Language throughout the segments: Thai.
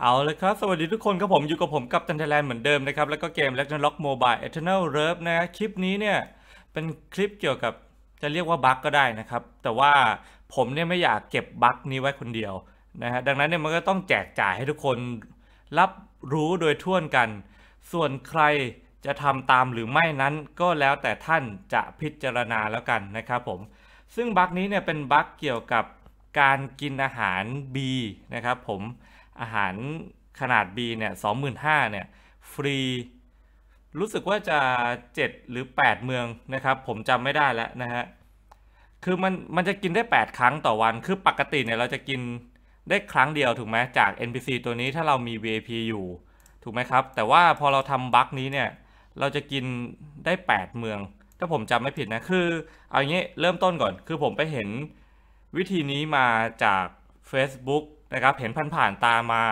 เอาเลยครับ สวัสดีทุกคนครับผมอยู่กับผมกับตันเทแลนเหมือนเดิมนะครับ แล้วก็เกม Ragnarok Mobile Eternal r e v นะคลิปนี้เนี่ย เป็นคลิปเกี่ยวกับจะเรียกว่าบั๊กก็ได้นะครับ แต่ว่าผมเนี่ยไม่อยากเก็บบั๊กนี้ไว้คนเดียวนะฮะดังนั้นเนี่ยมันก็ต้องแจกจ่ายให้ทุกคนรับรู้โดยทั่วนกัน ส่วนใครจะทำตามหรือไม่นั้นก็แล้วแต่ท่านจะพิจารณาแล้วกันนะครับผมซึ่งบั๊กนี้เนี่ยเป็นบั๊กเกี่ยวกับการกินอาหาร B นะครับผมอาหารขนาด B เนี่ยสองหมเนี่ยฟรี รู้สึกว่าจะ 7 หรือ 8 เมืองนะครับ ผมจำไม่ได้แล้วนะฮะ คือมันมันจะกินได้ 8 ครั้งต่อวัน คือปกติเนี่ยเราจะกินได้ครั้งเดียวถูกไหมจาก NPC ตัวนี้ถ้าเรามี VIP อยู่ถูกไหมครับ แต่ว่าพอเราทำบั๊กนี้เนี่ยเราจะกินได้ 8 เมือง ถ้าผมจำไม่ผิดนะ คือเอางี้เริ่มต้นก่อน คือผมไปเห็นวิธีนี้มาจาก Facebook นะครับเห็นผ่านๆตามา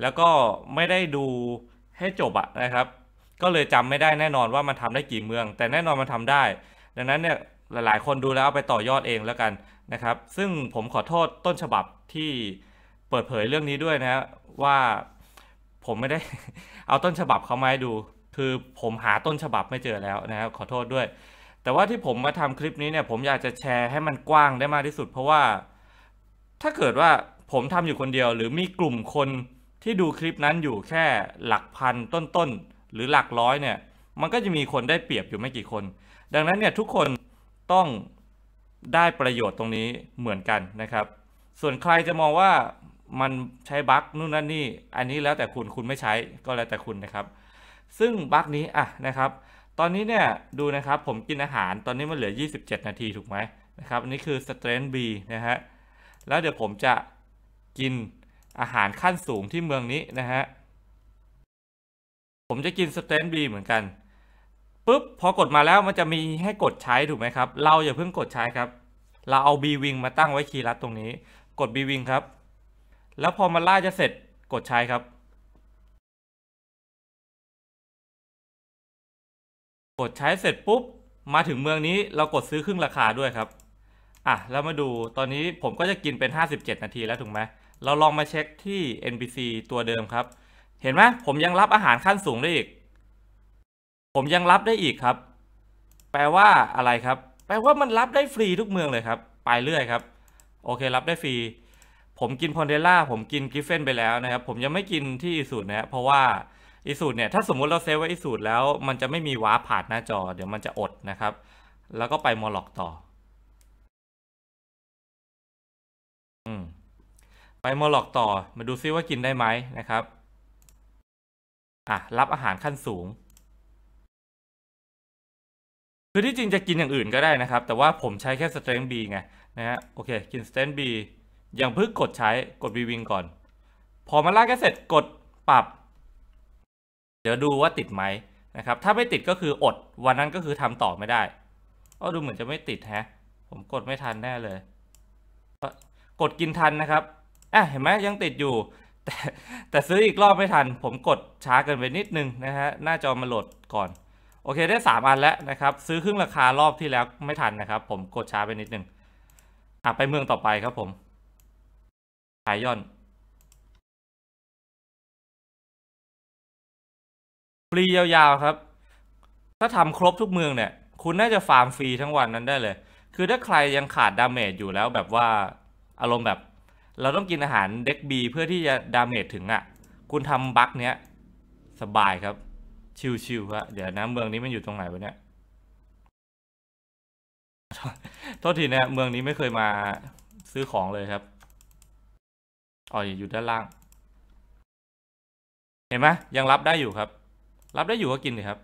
แล้วก็ไม่ได้ดูให้จบอะนะครับ ก็เลยจำไม่ได้แน่นอนว่ามันทำได้กี่เมือง แต่แน่นอนมันทำได้ ดังนั้นเนี่ยหลาย ๆ คนดูแล้วเอาไปต่อยอดเองแล้วกันนะครับ ซึ่งผมขอโทษต้นฉบับที่เปิดเผยเรื่องนี้ด้วยนะว่าผมไม่ได้เอาต้นฉบับเขามาให้ดู คือผมหาต้นฉบับไม่เจอแล้วนะครับขอโทษด้วย แต่ว่าที่ผมมาทำคลิปนี้เนี่ย ผมอยากจะแชร์ให้มันกว้างได้มากที่สุด เพราะว่าถ้าเกิดว่าผมทำอยู่คนเดียวหรือมีกลุ่มคนที่ดูคลิปนั้นอยู่แค่หลักพันต้นๆหรือหลักร้อยเนี่ยมันก็จะมีคนได้เปรียบอยู่ไม่กี่คน ดังนั้นเนี่ยทุกคนต้องได้ประโยชน์ตรงนี้เหมือนกันนะครับ ส่วนใครจะมองว่ามันใช้บั๊กนู่นนั่นนี่ อันนี้แล้วแต่คุณคุณไม่ใช้ก็แล้วแต่คุณนะครับ ซึ่งบั๊กนี้อ่ะนะครับตอนนี้เนี่ยดูนะครับผมกินอาหารตอนนี้มันเหลือ 27 นาทีถูกไหมนะครับอันนี้คือ strength B นะฮะแล้วเดี๋ยวผมจะกินอาหารขั้นสูงที่เมืองนี้นะฮะ ผมจะกินสเตนบีเหมือนกันปุ๊บพอกดมาแล้วมันจะมีให้กดใช้ถูกไหมครับ เราอย่าเพิ่งกดใช้ครับ เราเอา B วิงมาตั้งไว้คีย์ลัดตรงนี้ กด B วิงครับ แล้วพอมาล่าจะเสร็จกดใช้ครับ กดใช้เสร็จปุ๊บมาถึงเมืองนี้ เรากดซื้อครึ่งราคาด้วยครับ อ่ะแล้วมาดูตอนนี้ผมก็จะกินเป็น 57 นาทีแล้วถูกไหมเราลองมาเช็คที่ NPC ตัวเดิมครับ เห็นไหมผมยังรับอาหารขั้นสูงได้อีก ผมยังรับได้อีกครับ แปลว่าอะไรครับ แปลว่ามันรับได้ฟรีทุกเมืองเลยครับ ไปเรื่อยครับ โอเค รับได้ฟรี ผมกินพอนเดล่าผมกินกิฟเฟนไปแล้วนะครับ ผมยังไม่กินที่อิสูดนะเพราะว่าอิสูดเนี่ย ถ้าสมมุติเราเซฟไว้อิสูดแล้ว มันจะไม่มีวาร์ปผ่านหน้าจอ เดี๋ยวมันจะอดนะครับ แล้วก็ไปมอลล็อกต่อ อืมไปโมลอกต่อ มาดูซิว่ากินได้ไหมนะครับ อ่ะรับอาหารขั้นสูง คือที่จริงจะกินอย่างอื่นก็ได้นะครับ แต่ว่าผมใช้แค่สเตรนบีไงนะฮะ โอเคกินสเตรนบีอย่างเพิ่งกดใช้ กดวีวิงก่อน พอมาลากก็เสร็จ กดปรับ เดี๋ยวดูว่าติดไหมนะครับ ถ้าไม่ติดก็คืออดวันนั้นก็คือทำต่อไม่ได้ ก็ดูเหมือนจะไม่ติดฮะ ผมกดไม่ทันแน่เลย กดกินทันนะครับอ่ะเห็นไหมยังติดอยู่แต่แต่ซื้ออีกรอบไม่ทัน ผมกดช้าเกินไปนิดนึงนะฮะหน้าจอมาโหลดก่อน โอเคได้ 3 อันแล้วนะครับ ซื้อครึ่งราคารอบที่แล้วไม่ทันนะครับ ผมกดช้าไปนิดนึงอ่ะไปเมืองต่อไปครับผม ขายย่อนฟรียาวๆครับ ถ้าทำครบทุกเมืองเนี่ย คุณน่าจะฟาร์มฟรีทั้งวันนั้นได้เลย คือถ้าใครยังขาดดาเมจอยู่แล้วแบบว่าอารมณ์แบบเราต้องกินอาหารเด็กบีเพื่อที่จะ ดาเมจถึงอะ่ะ คุณทำบัคเนี้ยสบายครับ ชิวๆครับเดี๋ยวนะเมืองนี้มันอยู่ตรงไหนวะเนี้ยโทษทีนะเมืองนี้ไม่เคยมาซื้อของเลยครับอ๋ออยู่ด้านล่าง เห็นไหมยังรับได้อยู่ครับ รับได้อยู่ก็กินเลยครับ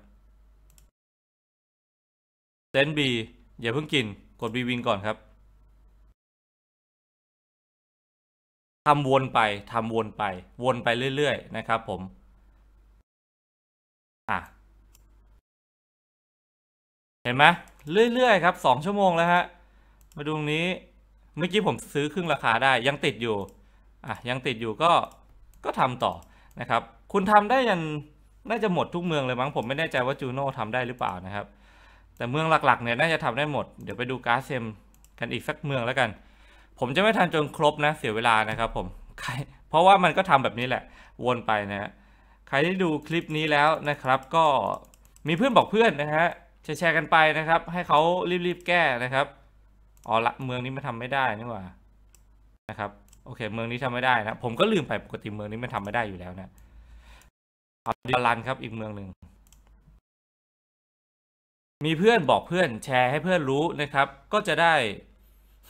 เซนบีอย่าเพิ่งกิน กดบีวิงก่อนครับทำวนไปทำวนไป วนไปเรื่อยๆนะครับ ผมอ่ะเห็นไหมเรื่อยๆครับสองชั่วโมงแล้วฮะมาดูตรงนี้เมื่อกี้ผมซื้อครึ่งราคาได้ ยังติดอยู่อ่ะยังติดอยู่ก็ก็ทำต่อนะครับ คุณทำได้ยันน่าจะหมดทุกเมืองเลยมั้งผมไม่แน่ใจว่าจูโน่ทำได้หรือเปล่านะครับ แต่เมืองหลักๆเนี่ยน่าจะทำได้หมด เดี๋ยวไปดูการ์เซมกันอีกสักเมืองแล้วกันผมจะไม่ทันจนครบนะ เสียเวลานะครับ ผมเพราะว่ามันก็ทำแบบนี้แหละ วนไปนะฮะใครที่ดูคลิปนี้แล้วนะครับ ก็มีเพื่อนบอกเพื่อนนะฮะแชร์กันไปนะครับ ให้เขารีบๆแก้นะครับอ๋อละเมืองนี้มันทำไม่ได้นี่หว่านะครับ โอเค เมืองนี้ทำไม่ได้นะผมก็ลืมไปปกติเมืองนี้มันทำไม่ได้อยู่แล้วนะอับดุลันครับอีกเมืองหนึ่งมีเพื่อนบอกเพื่อนแชร์ให้เพื่อนรู้นะครับ ก็จะได้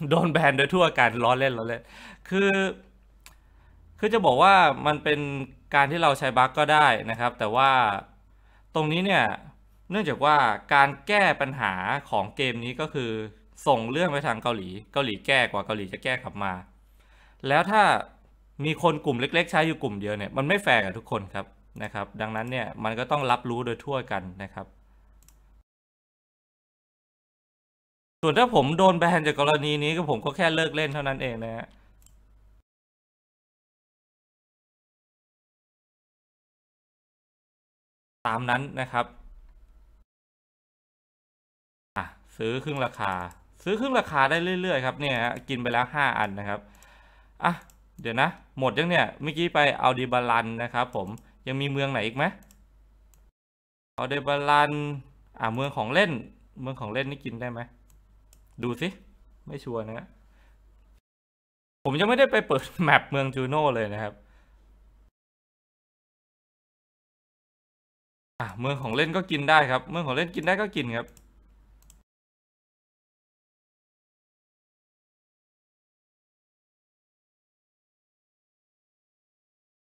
โดนแบนโดยทั่วการล้อเล่นล้อเล่น คือ คือจะบอกว่ามันเป็นการที่เราใช้บั๊กก็ได้นะครับ แต่ว่าตรงนี้เนี่ย เนื่องจากว่าการแก้ปัญหาของเกมนี้ก็คือส่งเรื่องไปทางเกาหลี เกาหลีแก้กว่าเกาหลีจะแก้กลับมา แล้วถ้ามีคนกลุ่มเล็กๆใช้อยู่กลุ่มเดียวเนี่ยมันไม่แฟร์กับทุกคนครับนะครับ ดังนั้นเนี่ยมันก็ต้องรับรู้โดยทั่วกันนะครับส่วนถ้าผมโดนแบนจากกรณีนี้ก็ผมก็แค่เลิกเล่นเท่านั้นเองนะฮะ ตามนั้นนะครับ อ่ะซื้อครึ่งราคา ซื้อครึ่งราคาได้เรื่อยๆครับเนี่ยกินไปแล้วห้าอันนะครับ อ่ะเดี๋ยวนะหมดยังเนี่ย เมื่อกี้ไปเอาดีบาลันนะครับผม ยังมีเมืองไหนอีกไหมเอาดีบาลัน อ่ะเมืองของเล่น เมืองของเล่นนี่กินได้ไหมดูสิไม่ชัวร์นะ ผมยังไม่ได้ไปเปิดแมปเมืองจูโน่เลยนะครับ เมืองของเล่นก็กินได้ครับ เมืองของเล่นกินได้ก็กินครับ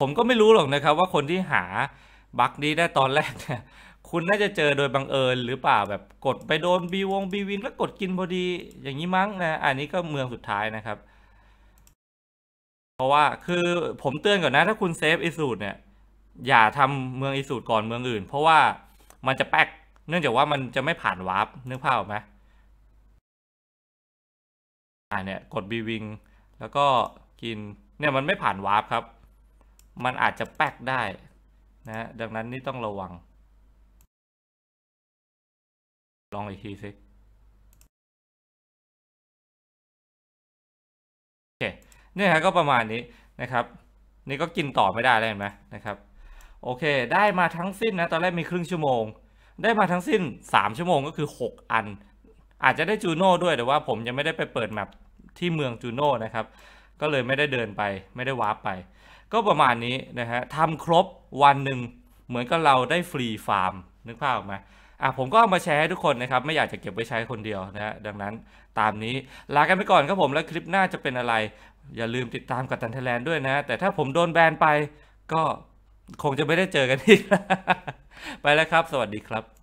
ผมก็ไม่รู้หรอกนะครับว่าคนที่หาบัคดีได้ตอนแรกเนี่ยคุณน่าจะเจอโดยบังเอิญหรือเปล่าแบบกดไปโดนบีวงบีวินแล้วกดกินพอดีอย่างนี้มั้งนะอันนี้ก็เมืองสุดท้ายนะครับ เพราะว่าคือผมเตือนก่อนนะถ้าคุณเซฟอิสูดเนี่ยอย่าทำเมืองอิสูดก่อนเมืองอื่น เพราะว่ามันจะแป๊กเนื่องจากว่ามันจะไม่ผ่านวาร์ปนึกภาพไหมอ่าเนี่ยกดบีวิงแล้วก็กินเนี่ยมันไม่ผ่านวาร์ปครับ มันอาจจะแป๊กได้นะดังนั้นนี่ต้องระวังลองอีกทีสิโอเคเนี่ยฮะก็ประมาณนี้นะครับ นี่ ก็กินต่อไม่ได้แล้วเห็นไหมนะครับโอเค ได้มาทั้งสิ้นนะตอนแรกมีครึ่งชั่วโมง ได้มาทั้งสิ้น 3 ชั่วโมงก็คือ 6 อัน อาจจะได้จูโน่ด้วย แต่ว่าผมยังไม่ได้ไปเปิดแมปที่เมืองจูโน่นะครับ ก็เลยไม่ได้เดินไปไม่ได้วาร์ปไป ก็ประมาณนี้นะฮะทำครบวันหนึ่งเหมือนกับเราได้ฟรีฟาร์ม นึกภาพออกไหมอ่ะผมก็เอามาแชร์ให้ทุกคนนะครับ ไม่อยากจะเก็บไว้ใช้คนเดียวนะฮะดังนั้นตามนี้ลากันไปก่อนครับผมแล้วคลิปหน้าจะเป็นอะไร อย่าลืมติดตามกับตันเทยแลนด์ด้วยนะ แต่ถ้าผมโดนแบนไปก็คงจะไม่ได้เจอกันอีกไปแล้วครับ สวัสดีครับ